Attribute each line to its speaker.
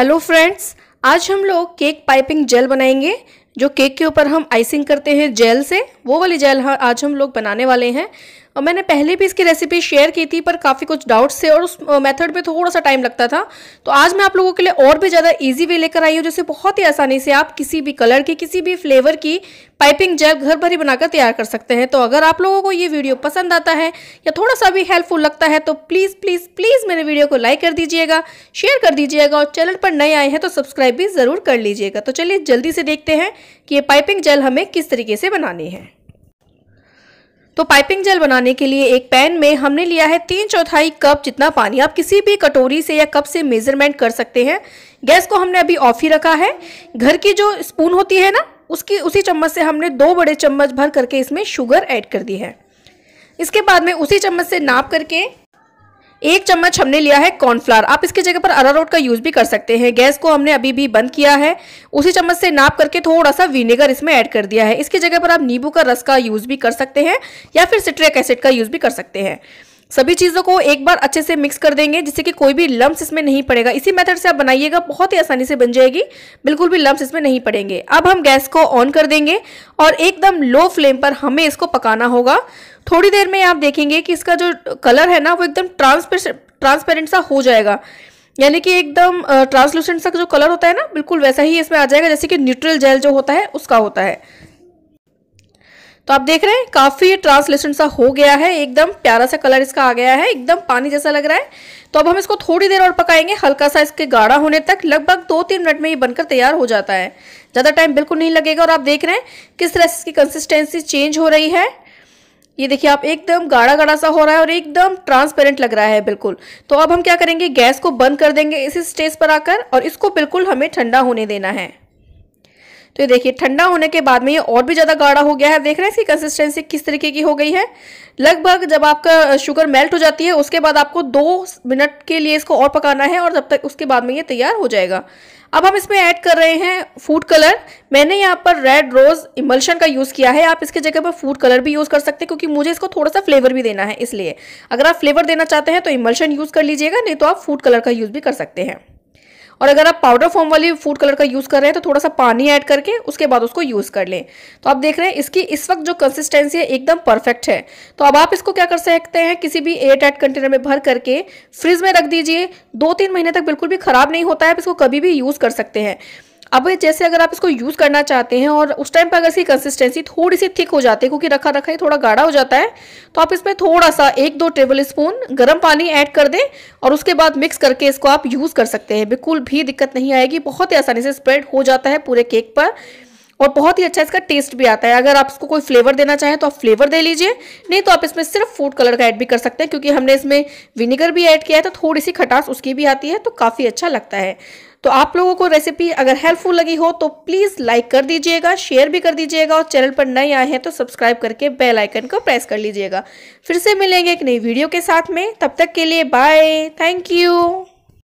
Speaker 1: hello friends आज हम लोग केक पाइपिंग जेल बनाएंगे जो केक के ऊपर हम आइसिंग करते हैं जेल से वो वाली जेल आज हम लोग बनाने वाले हैं और मैंने पहले भी इसकी रेसिपी शेयर की थी पर काफ़ी कुछ डाउट्स थे और उस मेथड में थोड़ा सा टाइम लगता था तो आज मैं आप लोगों के लिए और भी ज़्यादा इजी वे लेकर आई हूँ जिसे बहुत ही आसानी से आप किसी भी कलर की किसी भी फ्लेवर की पाइपिंग जेल घर भर ही बनाकर तैयार कर सकते हैं तो अगर आप लोगों को ये वीडियो पसंद आता है या थोड़ा सा भी हेल्पफुल लगता है तो प्लीज़ प्लीज़ प्लीज़ मेरे वीडियो को लाइक कर दीजिएगा शेयर कर दीजिएगा और चैनल पर नए आए हैं तो सब्सक्राइब भी ज़रूर कर लीजिएगा तो चलिए जल्दी से देखते हैं कि ये पाइपिंग जेल हमें किस तरीके से बनानी है तो पाइपिंग जेल बनाने के लिए एक पैन में हमने लिया है तीन चौथाई कप जितना पानी आप किसी भी कटोरी से या कप से मेजरमेंट कर सकते हैं गैस को हमने अभी ऑफ ही रखा है घर की जो स्पून होती है ना उसकी उसी चम्मच से हमने दो बड़े चम्मच भर करके इसमें शुगर ऐड कर दी है इसके बाद में उसी चम्मच से नाप करके एक चम्मच हमने लिया है कॉर्नफ्लावर आप इसकी जगह पर अरारोट का यूज़ भी कर सकते हैं गैस को हमने अभी भी बंद किया है उसी चम्मच से नाप करके थोड़ा सा विनेगर इसमें ऐड कर दिया है इसकी जगह पर आप नींबू का रस का यूज़ भी कर सकते हैं या फिर सिट्रिक एसिड का यूज़ भी कर सकते हैं सभी चीज़ों को एक बार अच्छे से मिक्स कर देंगे जिससे कि कोई भी लम्ब इसमें नहीं पड़ेगा इसी मेथड से आप बनाइएगा बहुत ही आसानी से बन जाएगी बिल्कुल भी लम्ब इसमें नहीं पड़ेंगे अब हम गैस को ऑन कर देंगे और एकदम लो फ्लेम पर हमें इसको पकाना होगा थोड़ी देर में आप देखेंगे कि इसका जो कलर है ना वो एकदम ट्रांसपेरेंट सा हो जाएगा यानी कि एकदम ट्रांसलूसेंट सा जो कलर होता है ना बिल्कुल वैसा ही इसमें आ जाएगा जैसे कि न्यूट्रल जेल जो होता है उसका होता है तो आप देख रहे हैं काफ़ी ट्रांसलेशन सा हो गया है एकदम प्यारा सा कलर इसका आ गया है एकदम पानी जैसा लग रहा है तो अब हम इसको थोड़ी देर और पकाएंगे हल्का सा इसके गाढ़ा होने तक लगभग दो तीन मिनट में ये बनकर तैयार हो जाता है ज़्यादा टाइम बिल्कुल नहीं लगेगा और आप देख रहे हैं किस तरह से इसकी कंसिस्टेंसी चेंज हो रही है ये देखिए आप एकदम गाढ़ा गाढ़ा सा हो रहा है और एकदम ट्रांसपेरेंट लग रहा है बिल्कुल तो अब हम क्या करेंगे गैस को बंद कर देंगे इसी स्टेज पर आकर और इसको बिल्कुल हमें ठंडा होने देना है तो ये देखिए ठंडा होने के बाद में ये और भी ज़्यादा गाढ़ा हो गया है देख रहे हैं इसकी कंसिस्टेंसी किस तरीके की हो गई है लगभग जब आपका शुगर मेल्ट हो जाती है उसके बाद आपको दो मिनट के लिए इसको और पकाना है और जब तक उसके बाद में ये तैयार हो जाएगा अब हम इसमें ऐड कर रहे हैं फूड कलर मैंने यहाँ पर रेड रोज़ इमल्शन का यूज़ किया है आप इसके जगह पर फूड कलर भी यूज़ कर सकते हैं क्योंकि मुझे इसको थोड़ा सा फ्लेवर भी देना है इसलिए अगर आप फ्लेवर देना चाहते हैं तो इमल्शन यूज़ कर लीजिएगा नहीं तो आप फूड कलर का यूज़ भी कर सकते हैं और अगर आप पाउडर फॉर्म वाली फूड कलर का यूज़ कर रहे हैं तो थोड़ा सा पानी ऐड करके उसके बाद उसको यूज़ कर लें तो आप देख रहे हैं इसकी इस वक्त जो कंसिस्टेंसी है एकदम परफेक्ट है तो अब आप इसको क्या कर सकते हैं किसी भी एयर टाइट कंटेनर में भर करके फ्रिज में रख दीजिए दो तीन महीने तक बिल्कुल भी ख़राब नहीं होता है आप इसको कभी भी यूज़ कर सकते हैं अब जैसे अगर आप इसको यूज़ करना चाहते हैं और उस टाइम पर अगर इसकी कंसिस्टेंसी थोड़ी सी थिक हो जाती है क्योंकि रखा रखा ही थोड़ा गाढ़ा हो जाता है तो आप इसमें थोड़ा सा एक दो टेबल स्पून गर्म पानी ऐड कर दें और उसके बाद मिक्स करके इसको आप यूज़ कर सकते हैं बिल्कुल भी दिक्कत नहीं आएगी बहुत ही आसानी से स्प्रेड हो जाता है पूरे केक पर और बहुत ही अच्छा इसका टेस्ट भी आता है अगर आप इसको कोई फ्लेवर देना चाहें तो आप फ्लेवर दे लीजिए नहीं तो आप इसमें सिर्फ फूड कलर का ऐड भी कर सकते हैं क्योंकि हमने इसमें विनेगर भी ऐड किया है तो थोड़ी सी खटास उसकी भी आती है तो काफ़ी अच्छा लगता है तो आप लोगों को रेसिपी अगर हेल्पफुल लगी हो तो प्लीज़ लाइक कर दीजिएगा शेयर भी कर दीजिएगा और चैनल पर नए आए हैं तो सब्सक्राइब करके बेल आइकन को प्रेस कर लीजिएगा फिर से मिलेंगे एक नई वीडियो के साथ में तब तक के लिए बाय थैंक यू